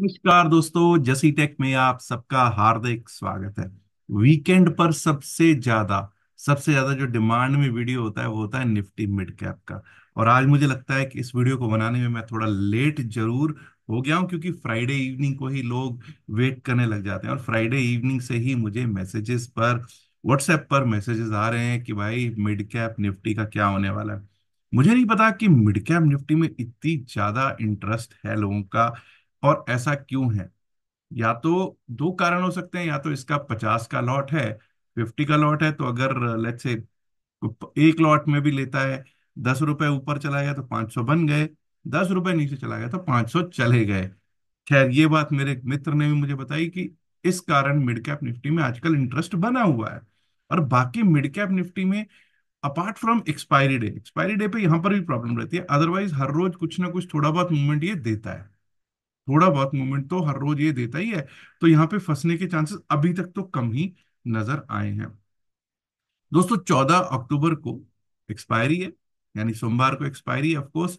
नमस्कार दोस्तों जसी टेक में आप सबका हार्दिक स्वागत है वीकेंड पर सबसे ज्यादा सबसे ज्यादा जो डिमांड में वीडियो होता है वो होता है निफ्टी मिड कैप का और आज मुझे लगता है कि इस वीडियो को बनाने में मैं थोड़ा लेट जरूर हो गया हूँ क्योंकि फ्राइडे इवनिंग को ही लोग वेट करने लग जाते हैं और फ्राइडे इवनिंग से ही मुझे मैसेजेस पर व्हाट्सएप पर मैसेजेस आ रहे हैं कि भाई मिड कैप निफ्टी का क्या होने वाला है मुझे नहीं पता कि मिड कैप निफ्टी में इतनी ज्यादा इंटरेस्ट है लोगों का और ऐसा क्यों है या तो दो कारण हो सकते हैं या तो इसका पचास का लॉट है फिफ्टी का लॉट है तो अगर लेट से एक लॉट में भी लेता है दस रुपए ऊपर चला गया तो पांच सौ बन गए दस रुपए नीचे चला गया तो पांच सौ चले गए खैर ये बात मेरे मित्र ने भी मुझे बताई कि इस कारण मिड कैप निफ्टी में आजकल इंटरेस्ट बना हुआ है और बाकी मिड कैप निफ्टी में apart from expiry day expiry day पे यहां पर भी प्रॉब्लम रहती है अदरवाइज हर रोज कुछ ना कुछ थोड़ा बहुत मूवमेंट ये देता है थोड़ा बहुत मूवमेंट तो हर रोज ये देता ही है तो यहाँ पे फंसने के चांसेस अभी तक तो कम ही नजर आए हैं दोस्तों चौदह अक्टूबर को एक्सपायरी है यानी सोमवार को एक्सपायरी है ऑफकोर्स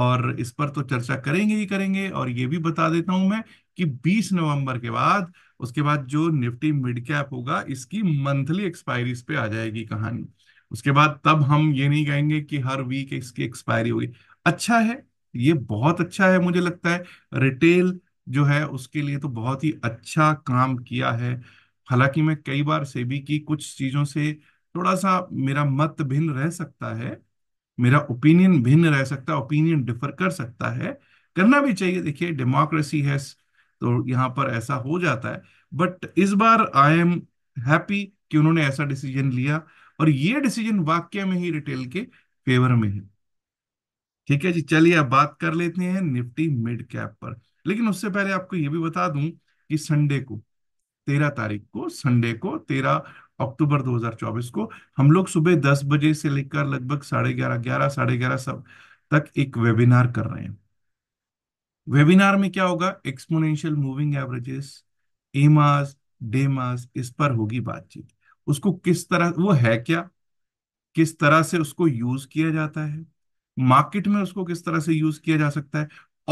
और इस पर तो चर्चा करेंगे ही करेंगे और ये भी बता देता हूं मैं कि 20 नवंबर के बाद उसके बाद जो निफ्टी मिड कैप होगा इसकी मंथली एक्सपायरी पे आ जाएगी कहानी उसके बाद तब हम ये नहीं कहेंगे कि हर वीक इसकी एक्सपायरी होगी अच्छा है ये बहुत अच्छा है मुझे लगता है रिटेल जो है उसके लिए तो बहुत ही अच्छा काम किया है हालांकि मैं कई बार सेबी की कुछ चीजों से थोड़ा सा मेरा मत भिन्न रह सकता है मेरा ओपिनियन भिन्न रह सकता है ओपिनियन डिफर कर सकता है करना भी चाहिए देखिए डेमोक्रेसी है तो यहाँ पर ऐसा हो जाता है बट इस बार आई एम हैप्पी कि उन्होंने ऐसा डिसीजन लिया और ये डिसीजन वाक्य में ही रिटेल के फेवर में है ठीक है जी चलिए अब बात कर लेते हैं निफ्टी मिड कैप पर लेकिन उससे पहले आपको ये भी बता दूं कि संडे को तेरह तारीख को संडे को तेरह अक्टूबर 2024 को हम लोग सुबह दस बजे से लेकर लगभग साढ़े ग्यारह ग्यारह साढ़े ग्यारह सब तक एक वेबिनार कर रहे हैं वेबिनार में क्या होगा exponential moving averages EMAs DEMAs इस पर होगी बातचीत उसको किस तरह वो है क्या किस तरह से उसको यूज किया जाता है मार्केट में उसको किस तरह से यूज किया जा सकता है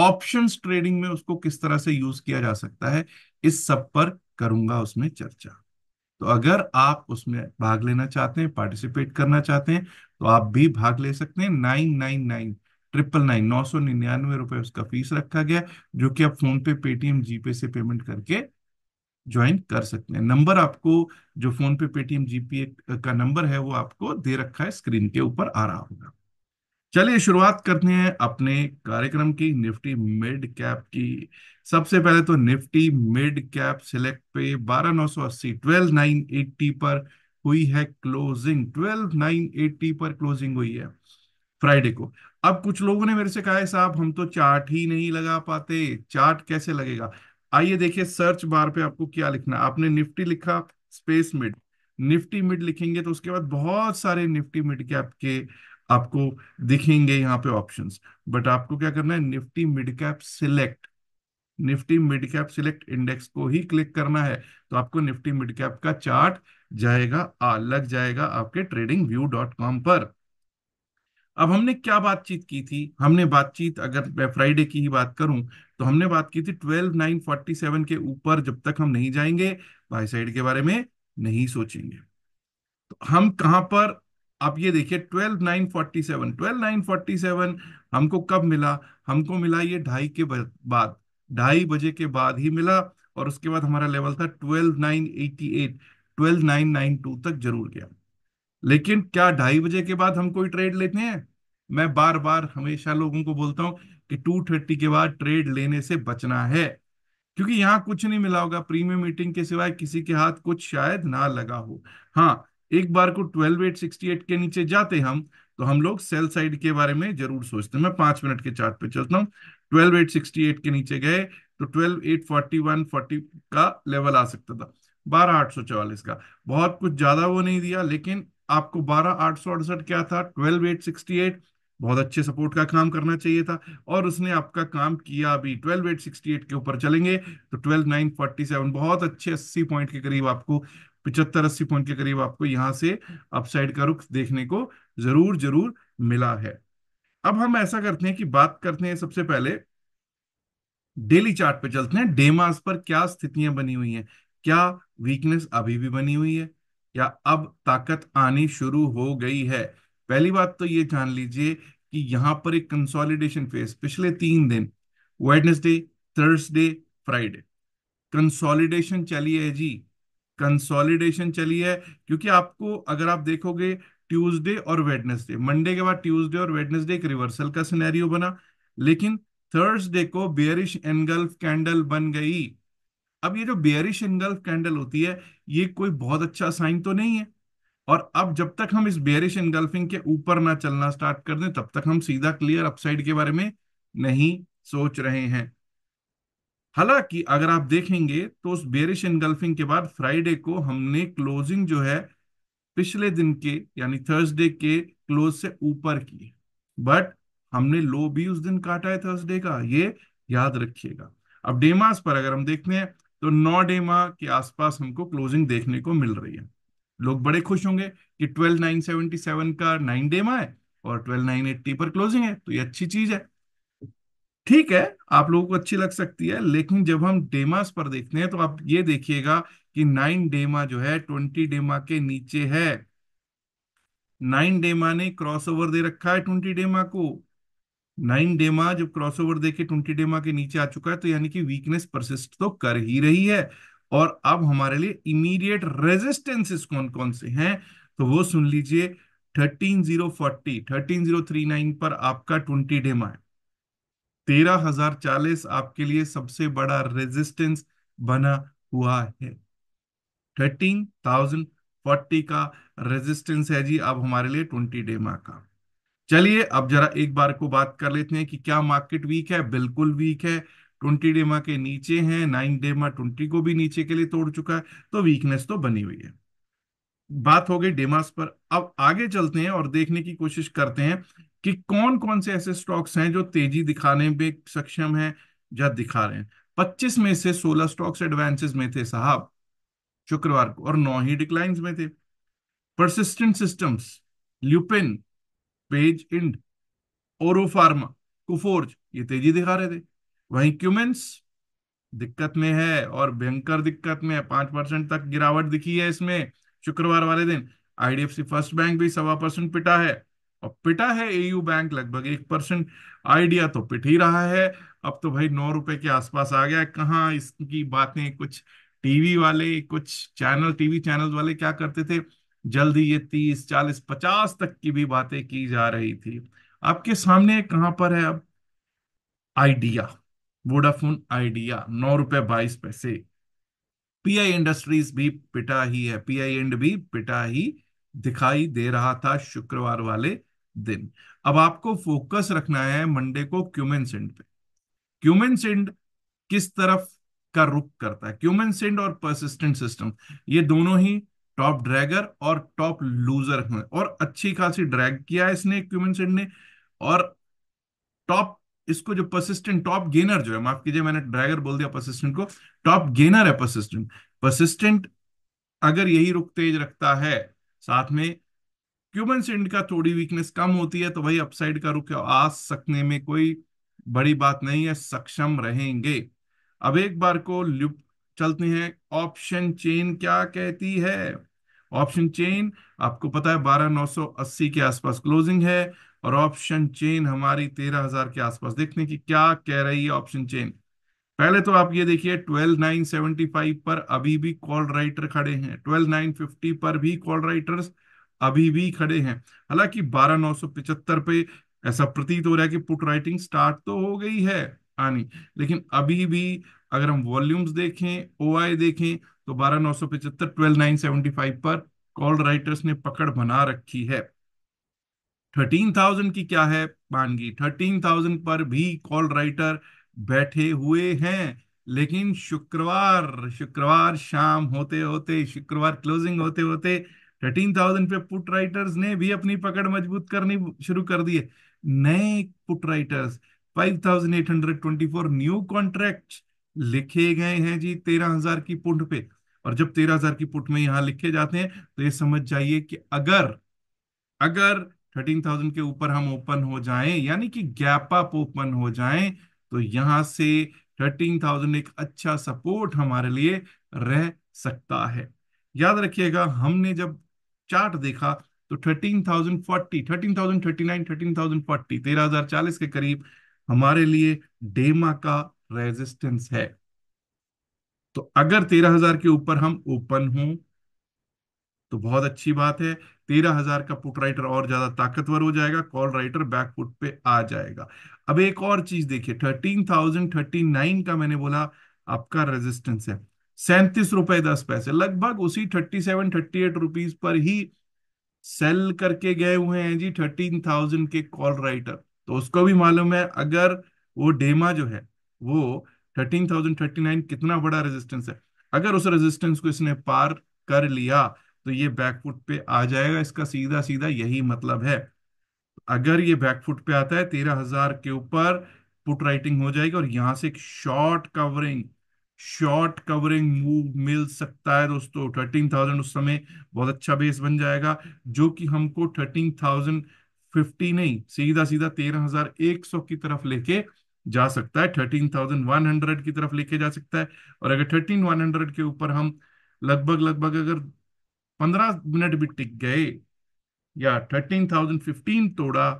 ऑप्शन ट्रेडिंग में उसको किस तरह से यूज किया जा सकता है इस सब पर करूंगा उसमें चर्चा तो अगर आप उसमें भाग लेना चाहते हैं पार्टिसिपेट करना चाहते हैं तो आप भी भाग ले सकते हैं nine nine nine triple nine नौ सौ निन्यानवे रुपए उसका फीस रखा गया जो कि आप फोन पे पेटीएम जीपे से पेमेंट करके ज्वाइन कर सकते हैं नंबर आपको जो फोन पे पेटीएम जीपे का नंबर है वो आपको दे रखा है स्क्रीन के ऊपर आ रहा होगा चलिए शुरुआत करते हैं अपने कार्यक्रम की निफ्टी मिड कैप की सबसे पहले तो निफ्टी मिड कैप सिलेक्ट पे बारह नौ पर हुई है क्लोजिंग ट्वेल्व नाइन एट्टी पर क्लोजिंग हुई है फ्राइडे को अब कुछ लोगों ने मेरे से कहा है साहब हम तो चार्ट ही नहीं लगा पाते चार्ट कैसे लगेगा आइए देखिए सर्च बार पे आपको क्या लिखना आपने निफ्टी लिखा स्पेस मिड निफ्टी मिड लिखेंगे तो उसके बाद बहुत सारे निफ्टी मिड कैप के आपको दिखेंगे यहाँ पे ऑप्शंस बट आपको क्या करना है Nifty mid cap select Nifty mid cap select index को ही क्लिक करना है तो आपको निफ्टी मिड कैप का चार्ट जाएगा आ, लग जाएगा आपके ट्रेडिंग व्यू डॉट कॉम पर अब हमने क्या बातचीत की थी हमने बातचीत अगर मैं फ्राइडे की ही बात करूं तो हमने बात की थी ट्वेल्व नाइन फोर्टी सेवन के ऊपर जब तक हम नहीं जाएंगे बाई साइड के बारे में नहीं सोचेंगे तो हम कहां पर आप ये देखिए twelve nine forty seven twelve nine forty seven हमको कब मिला हमको मिला ये ढाई के बाद ढाई बजे के बाद ही मिला और उसके बाद हमारा लेवल था twelve nine eighty eight twelve nine nine two तक जरूर गया लेकिन क्या ढाई बजे के बाद हम कोई ट्रेड लेते हैं मैं बार बार हमेशा लोगों को बोलता हूँ कि टू थर्टी के बाद ट्रेड लेने से बचना है क्योंकि यहाँ कुछ नहीं मिला होगा प्रीमियम मीटिंग के सिवाय किसी के हाथ कुछ शायद ना लगा हो हाँ एक बार को ट्वेल्व एट सिक्सटी एट के नीचे जाते हम तो हम लोग सेल साइड के बारे में जरूर सोचते हैं मैं पांच मिनट के चार्ट पे चलता हूँ ट्वेल्व एट सिक्सटी एट के नीचे गए तो twelve eight forty one forty का लेवल आ सकता था बारह आठ सौ चौवालीस का बहुत कुछ ज्यादा वो नहीं दिया लेकिन आपको बारह आठ सौ अड़सठ क्या था ट्वेल्व एट सिक्सटी एट बहुत अच्छे सपोर्ट का काम करना चाहिए था और उसने आपका काम किया अभी ट्वेल्व एट सिक्सटी एट के ऊपर चलेंगे तो ट्वेल्व नाइन फोर्टी सेवन बहुत अच्छे अस्सी पॉइंट के करीब आपको पिचहत्तर अस्सी पॉइंट के करीब आपको यहां से अपसाइड का रुख देखने को जरूर जरूर मिला है अब हम ऐसा करते हैं कि बात करते हैं सबसे पहले डेली चार्ट पे चलते हैं डेमास पर क्या स्थितियां बनी हुई हैं क्या वीकनेस अभी भी बनी हुई है या अब ताकत आनी शुरू हो गई है पहली बात तो ये जान लीजिए कि यहां पर एक कंसोलिडेशन फेज पिछले तीन दिन वेडनेसडे थर्सडे फ्राइडे कंसोलिडेशन चली है जी कंसोलिडेशन चली है क्योंकि आपको अगर आप देखोगे ट्यूसडे और वेडनेसडे मंडे के बाद ट्यूसडे और वेडनेसडे एक रिवर्सल का सिनेरियो बना लेकिन थर्सडे को बेयरिश एनगल्फ कैंडल बन गई अब ये जो बेयरिश एनगल्फ कैंडल होती है ये कोई बहुत अच्छा साइन तो नहीं है और अब जब तक हम इस बेयरिश एनगल्फिंग के ऊपर ना चलना स्टार्ट कर दें तब तक हम सीधा क्लियर अपसाइड के बारे में नहीं सोच रहे हैं हालांकि अगर आप देखेंगे तो उस बेरिश इनगल्फिंग के बाद फ्राइडे को हमने क्लोजिंग जो है पिछले दिन के यानी थर्सडे के क्लोज से ऊपर की बट हमने लो भी उस दिन काटा है थर्सडे का ये याद रखिएगा अब डेमास पर अगर हम देखते हैं तो नौ डेमा के आसपास हमको क्लोजिंग देखने को मिल रही है लोग बड़े खुश होंगे कि ट्वेल्व नाइन सेवन का नाइन डेमा है और ट्वेल्व नाइन एट्टी पर क्लोजिंग है तो ये अच्छी चीज है ठीक है आप लोगों को अच्छी लग सकती है लेकिन जब हम डेमास पर देखते हैं तो आप ये देखिएगा कि नाइन डेमा जो है ट्वेंटी डेमा के नीचे है नाइन डेमा ने क्रॉस ओवर दे रखा है ट्वेंटी डेमा को नाइन डेमा जब क्रॉस ओवर दे के ट्वेंटी डेमा के नीचे आ चुका है तो यानी कि वीकनेस परसिस्ट तो कर ही रही है और अब हमारे लिए इमीडिएट रेजिस्टेंसेस कौन कौन से हैं तो वो सुन लीजिए thirteen zero forty thirteen zero three nine पर आपका ट्वेंटी डेमा है तेरह हजार चालीस आपके लिए सबसे बड़ा रेजिस्टेंस बना हुआ है थर्टीन थाउजेंड फोर्टी का रेजिस्टेंस है जी अब हमारे लिए ट्वेंटी डे मार्क का चलिए अब जरा एक बार को बात कर लेते हैं कि क्या मार्केट वीक है बिल्कुल वीक है ट्वेंटी डेमा के नीचे है नाइन डेमा ट्वेंटी को भी नीचे के लिए तोड़ चुका है तो वीकनेस तो बनी हुई है बात हो गई डेमास पर अब आगे चलते हैं और देखने की कोशिश करते हैं कि कौन कौन से ऐसे स्टॉक्स हैं जो तेजी दिखाने में सक्षम हैं या दिखा रहे हैं पच्चीस में से सोलह स्टॉक्स एडवांसेस में थे साहब शुक्रवार को और नौ ही डिक्लाइंस में थे Persistent Systems Lupin Page Ind pharma Coforge ये तेजी दिखा रहे थे वहीं क्यूमेंस दिक्कत में है और भयंकर दिक्कत में है पांच परसेंट तक गिरावट दिखी है इसमें शुक्रवार वाले दिन आईडीएफसी फर्स्ट बैंक भी सवा परसेंट पिटा है अब पिटा है एयू बैंक लगभग एक परसेंट आइडिया तो पिट ही रहा है अब तो भाई नौ रुपए के आसपास आ गया कहाँ इसकी बातें कुछ टीवी वाले कुछ चैनल टीवी चैनल वाले क्या करते थे जल्दी ये तीस चालीस पचास तक की भी बातें की जा रही थी आपके सामने कहाँ पर है अब आइडिया वोडाफोन आइडिया नौ रुपए बाईस पैसे पीआई इंडस्ट्रीज भी पिटा ही है पीआई एंड भी पिटा ही दिखाई दे रहा था शुक्रवार वाले दिन अब आपको फोकस रखना है मंडे को क्यूमेन सिंड पे क्यूमेन सिंड किस तरफ का रुख करता है क्यूमेन सिंड और परसिस्टेंट सिस्टम ये दोनों ही टॉप ड्रैगर और टॉप लूजर हैं और अच्छी खासी ड्रैग किया है इसने क्यूमेन सिंड ने और टॉप इसको जो परसिस्टेंट टॉप गेनर जो है माफ कीजिए मैंने ड्रैगर बोल दिया परसिस्टेंट को टॉप गेनर है परसिस्टेंट परसिस्टेंट अगर यही रुख तेज रखता है साथ में क्यूबन सेंट का थोड़ी वीकनेस कम होती है तो भाई अपसाइड का रुख आ सकने में कोई बड़ी बात नहीं है सक्षम रहेंगे अब एक बार को लुप चलते हैं ऑप्शन चेन क्या कहती है ऑप्शन चेन आपको पता है बारह नौ सौ अस्सी के आसपास क्लोजिंग है और ऑप्शन चेन हमारी तेरह हजार के आसपास देखने की क्या कह रही है ऑप्शन चेन पहले तो आप ये देखिए ट्वेल्व नाइन सेवेंटी फाइव पर अभी भी कॉल राइटर खड़े हैं ट्वेल्व नाइन फिफ्टी पर भी कॉल राइटर्स अभी भी खड़े हैं हालांकि बारह नौ सौ पिचहत्तर पे ऐसा प्रतीत हो रहा है कि पुट राइटिंग स्टार्ट तो हो गई है आनी लेकिन अभी भी अगर हम वॉल्यूम्स देखें ओ देखें तो बारह नौ सौ पिचहत्तर ट्वेल्व नाइन सेवेंटी फाइव पर कॉल राइटर्स ने पकड़ बना रखी है थर्टीन थाउजेंड की क्या है मानगी थर्टीन थाउजेंड पर भी कॉल राइटर बैठे हुए हैं लेकिन शुक्रवार शुक्रवार शाम होते होते शुक्रवार क्लोजिंग होते होते थर्टीन थाउजेंड पे पुट राइटर्स ने भी अपनी पकड़ मजबूत करनी शुरू कर दी है नए put writers five thousand eight hundred twenty four new contract लिखे गए हैं जी तेरह हजार की पुट पे और जब तेरह हजार की पुट में यहां लिखे जाते हैं तो ये समझ जाइए कि अगर अगर थर्टीन थाउजेंड के ऊपर हम ओपन हो जाएं यानी कि गैप अप ओपन हो जाएं तो यहां से थर्टीन थाउजेंड एक अच्छा सपोर्ट हमारे लिए रह सकता है याद रखिएगा हमने जब चार्ट देखा तो thirteen thousand forty thirteen thousand thirty nine thirteen thousand forty तेरह हजार चालीस के करीब हमारे लिए डेमा का रेजिस्टेंस है तो अगर तेरह हजार के ऊपर हम ओपन हो तो बहुत अच्छी बात है तेरह हजार का पुट राइटर और ज्यादा ताकतवर हो जाएगा कॉल राइटर बैक पुट पे आ जाएगा अब एक और चीज देखिए थर्टीन थाउजेंड थर्टी नाइन का मैंने बोला आपका रेजिस्टेंस है सैंतीस रुपए दस पैसे लगभग उसी thirty seven thirty eight rupees पर ही सेल करके गए हुए हैं जी थर्टीन थाउजेंड के कॉल राइटर तो उसको भी मालूम है अगर वो डेमा जो है वो थर्टीन थाउजेंड थर्टी नाइन कितना बड़ा रेजिस्टेंस है अगर उस रेजिस्टेंस को इसने पार कर लिया तो ये बैकफुट पे आ जाएगा इसका सीधा सीधा यही मतलब है अगर ये बैकफुट पे आता है तेरह हजार के ऊपर पुट राइटिंग हो जाएगी और यहां से एक short covering short covering move मिल सकता है दोस्तों थर्टीन थाउजेंड उस समय बहुत अच्छा बेस बन जाएगा जो कि हमको थर्टीन थाउजेंड फिफ्टी नहीं सीधा सीधा तेरह हजार एक सौ की तरफ लेके जा सकता है थर्टीन थाउजेंड वन हंड्रेड की तरफ लेके जा सकता है और अगर थर्टीन वन हंड्रेड के ऊपर हम लगभग लगभग अगर पंद्रह मिनट भी टिक गए या थर्टीन थाउजेंड फिफ्टीन तोड़ा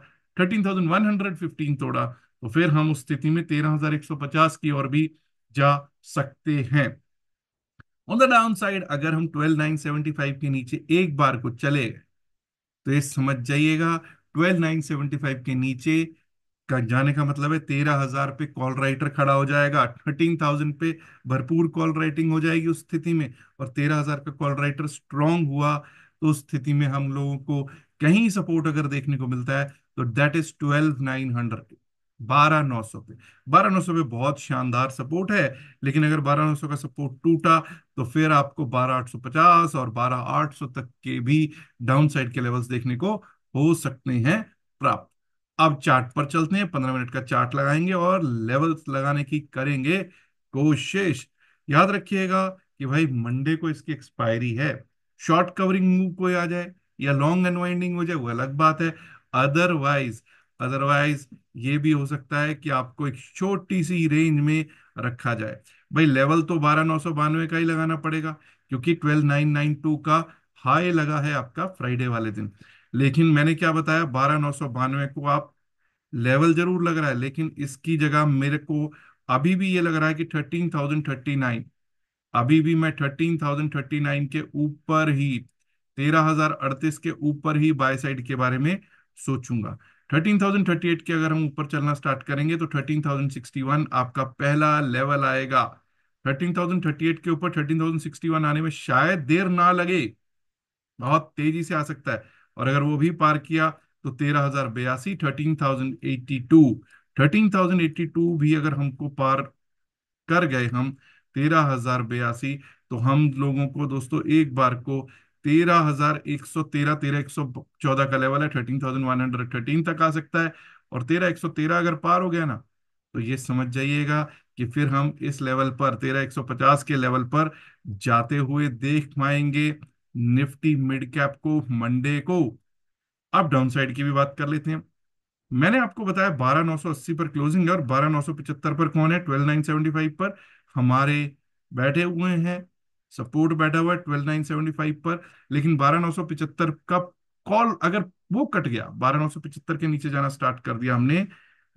thirteen thousand one hundred fifteen तोड़ा तो फिर हम उस स्थिति में तेरह हजार एक सौ पचास की और भी जा सकते हैं ऑन द डाउन साइड अगर हम ट्वेल्व नाइन के नीचे एक बार को चले तो ये समझ जाइएगा ट्वेल्व नाइन के नीचे का जाने का मतलब है तेरह हजार पे कॉल राइटर खड़ा हो जाएगा थर्टीन थाउजेंड पे भरपूर कॉल राइटिंग हो जाएगी उस स्थिति में और तेरह हजार का कॉल राइटर स्ट्रांग हुआ तो उस स्थिति में हम लोगों को कहीं सपोर्ट अगर देखने को मिलता है तो that is twelve nine hundred बारह नौ सौ पे बारह नौ सौ पे बहुत शानदार सपोर्ट है लेकिन अगर बारह नौ सौ का सपोर्ट टूटा तो फिर आपको बारह आठ सौ पचास और बारह आठ सौ तक के भी डाउन साइड के लेवल्स देखने को हो सकते हैं प्राप्त अब चार्ट पर चलते हैं पंद्रह मिनट का चार्ट लगाएंगे और लेवल्स लगाने की करेंगे कोशिश याद रखिएगा कि भाई मंडे को इसकी एक्सपायरी है शॉर्ट कवरिंग मूव कोई आ जाए या लॉन्ग अनवाइंडिंग हो जाए वो अलग बात है अदरवाइज अदरवाइज ये भी हो सकता है कि आपको एक छोटी सी रेंज में रखा जाए भाई लेवल तो बारह नौ सौ बानवे का ही लगाना पड़ेगा क्योंकि ट्वेल्व नाइन नाइन टू का हाई लगा है आपका फ्राइडे वाले दिन लेकिन मैंने क्या बताया बारह नौ सौ बानवे को आप लेवल जरूर लग रहा है लेकिन इसकी जगह मेरे को अभी भी ये लग रहा है कि थर्टीन थाउजेंड थर्टी नाइन अभी भी मैं थर्टीन थाउजेंड थर्टी नाइन के ऊपर ही तेरह हजार अड़तीस के ऊपर ही बाय साइड के बारे में सोचूंगा 13,038 के अगर हम ऊपर चलना स्टार्ट करेंगे तो 13,061 आपका पहला लेवल आएगा 13,038 के ऊपर 13,061 आने में शायद देर ना लगे बहुत तेजी से आ सकता है और अगर वो भी पार किया तो तेरह हजार बयासी thirteen thousand eighty two thirteen thousand eighty two भी अगर हमको पार कर गए हम तेरह हजार बयासी तो हम लोगों को दोस्तों एक बार को तेरह हजार एक सौ तेरह तेरह एक सौ चौदह का लेवल है thirteen thousand one hundred thirteen तक आ सकता है और तेरह एक सौ तेरह अगर पार हो गया ना तो ये समझ जाइएगा कि फिर हम इस लेवल पर तेरह एक सौ पचास के लेवल पर जाते हुए देख पाएंगे निफ्टी मिड कैप को मंडे को अब डाउन साइड की भी बात कर लेते हैं मैंने आपको बताया बारह नौ सौ अस्सी पर क्लोजिंग है और बारह नौ सौ पिछहत्तर पर कौन है ट्वेल्व नाइन सेवेंटी फाइव पर हमारे बैठे हुए हैं सपोर्ट बैठा हुआ है ट्वेल्व नाइन सेवेंटी फाइव पर लेकिन बारह नौ सौ पिछहत्तर का कॉल अगर वो कट गया बारह नौ सौ पिछहत्तर के नीचे जाना स्टार्ट कर दिया हमने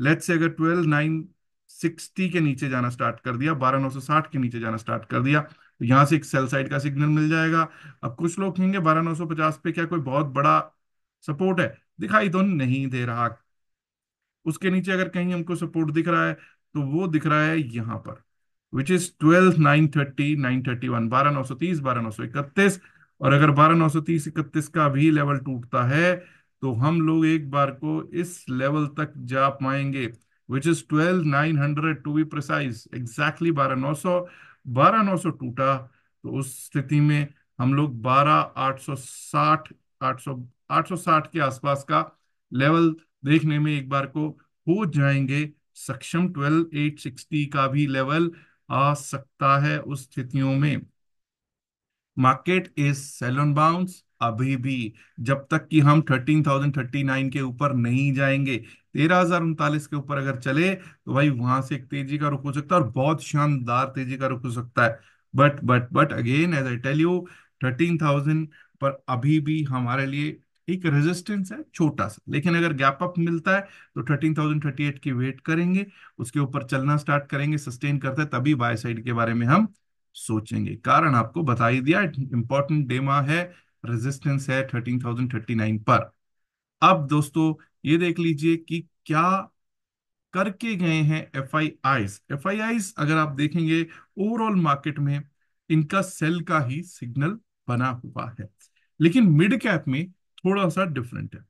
लेट से अगर ट्वेल्व नाइन सिक्सटी के नीचे जाना स्टार्ट कर दिया बारह नौ सौ साठ के नीचे जाना स्टार्ट कर दिया तो यहाँ से एक सेल साइड का सिग्नल मिल जाएगा अब कुछ लोग कहेंगे बारह नौ सौ पचास पे क्या कोई बहुत बड़ा सपोर्ट है दिखाई तो नहीं दे रहा उसके नीचे अगर कहीं हमको सपोर्ट दिख रहा है तो वो दिख रहा है यहां पर which is twelve nine thirty nine thirty one बारह नौ सौ तीस बारह नौ सौ इकतीस और अगर बारह नौ सौ तीस इकतीस का भी लेवल टूटता है तो हम लोग एक बार को इस लेवल तक जा पाएंगे which is twelve nine hundred to be precise exactly बारह नौ सौ बारह नौ सौ टूटा तो उस स्थिति में हम लोग बारह आठ सौ साठ आठ सौ आठ सौ साठ के आसपास का लेवल देखने में एक बार को हो जाएंगे सक्षम ट्वेल्व एट सिक्सटी का भी लेवल आ सकता है उस स्थितियों में मार्केट इज सेलन बाउंस अभी भी जब तक कि हम थर्टीन थाउजेंड थर्टी नाइन के ऊपर नहीं जाएंगे तेरह हजार उनतालीस के ऊपर अगर चले तो भाई वहां से एक तेजी का रुख हो सकता है और बहुत शानदार तेजी का रुख हो सकता है but but but again as I tell you thirteen thousand पर अभी भी हमारे लिए एक रेजिस्टेंस है छोटा सा लेकिन अगर गैप अप मिलता है तो 13,038 की वेट करेंगे उसके ऊपर चलना स्टार्ट करेंगे सस्टेन करता है तभी बाय साइड के बारे में हम सोचेंगे कारण आपको बता ही दिया इंपॉर्टेंट डेमा है रेजिस्टेंस है 13,039 पर अब दोस्तों ये देख लीजिए कि क्या करके गए हैं F I I's F I I's अगर आप देखेंगे ओवरऑल मार्केट में इनका सेल का ही सिग्नल बना हुआ है लेकिन मिड कैप में थोड़ा सा डिफरेंट है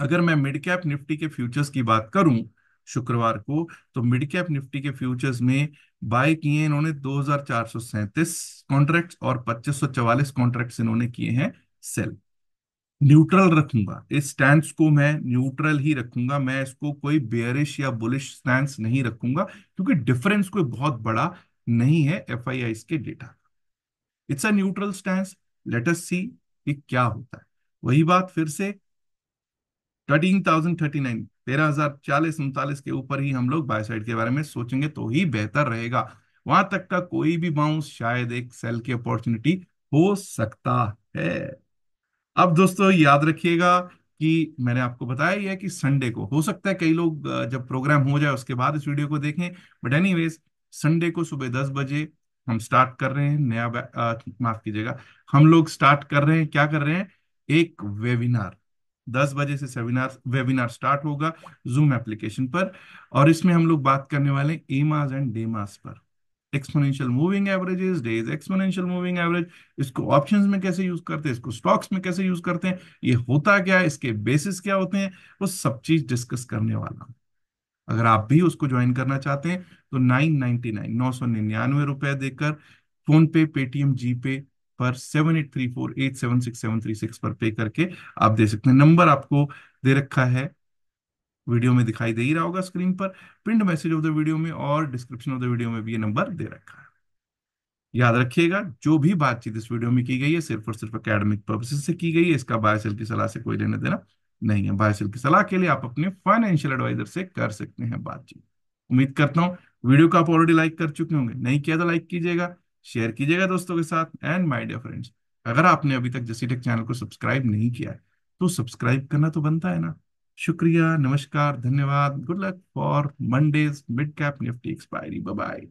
अगर मैं मिड कैप निफ्टी के फ्यूचर्स की बात करूं शुक्रवार को तो मिड कैप निफ्टी के फ्यूचर्स में बाय किए इन्होंने दो कॉन्ट्रैक्ट्स और 2544 कॉन्ट्रैक्ट्स इन्होंने किए हैं सेल न्यूट्रल रखूंगा इस स्टैंड को मैं न्यूट्रल ही रखूंगा मैं इसको कोई बेयरिश या बुलिश स्टैंड नहीं रखूंगा क्योंकि डिफरेंस कोई बहुत बड़ा नहीं है एफ के data it's a neutral stand let's see कि क्या होता है वही बात फिर से थर्टीन थाउजेंड थर्टी नाइन तेरह हजार चालीस उनतालीस के ऊपर ही हम लोग बाय साइड के बारे में सोचेंगे तो ही बेहतर रहेगा वहां तक का कोई भी बाउंस शायद एक सेल की अपॉर्चुनिटी हो सकता है अब दोस्तों याद रखिएगा कि मैंने आपको बताया ही है कि संडे को हो सकता है कई लोग जब प्रोग्राम हो जाए उसके बाद इस वीडियो को देखें बट एनी संडे को सुबह दस बजे हम स्टार्ट कर रहे हैं नया माफ कीजिएगा हम लोग स्टार्ट कर रहे हैं क्या कर रहे हैं एक वेबिनार दस बजे से सेमिनार वेबिनार स्टार्ट होगा जूम एप्लीकेशन पर और इसमें हम लोग बात करने वाले हैं एमास एंड डेमास पर exponential moving averages days exponential moving average इसको ऑप्शंस में कैसे यूज करते हैं इसको स्टॉक्स में कैसे यूज करते हैं ये होता क्या है इसके बेसिस क्या होते हैं वो सब चीज डिस्कस करने वाला अगर आप भी उसको ज्वाइन करना चाहते हैं तो नाइन नाइनटी नाइन नौ सौ निन्यानवे रुपए देकर फोन पे पेटीएम जी पे पर seven eight three four eight seven six seven three six पर पे करके आप दे सकते हैं नंबर आपको दे रखा है वीडियो में दिखाई दे ही रहा होगा स्क्रीन पर print message of the video में और डिस्क्रिप्शन ऑफ द वीडियो में भी ये नंबर दे रखा है याद रखिएगा जो भी बातचीत इस वीडियो में की गई है सिर्फ और सिर्फ अकेडमिक पर्पसेस से की गई है इसका बायसेल की सलाह से कोई लेने देना नहीं है बायसेल की सलाह के लिए आप अपने फाइनेंशियल एडवाइजर से कर सकते हैं बातचीत उम्मीद करता हूँ वीडियो को आप ऑलरेडी लाइक कर चुके होंगे नहीं किया तो लाइक कीजिएगा शेयर कीजिएगा दोस्तों के साथ एंड माय डियर फ्रेंड्स अगर आपने अभी तक जसीटेक चैनल को सब्सक्राइब नहीं किया है तो सब्सक्राइब करना तो बनता है ना शुक्रिया नमस्कार धन्यवाद good luck for Monday's mid cap Nifty expiry bye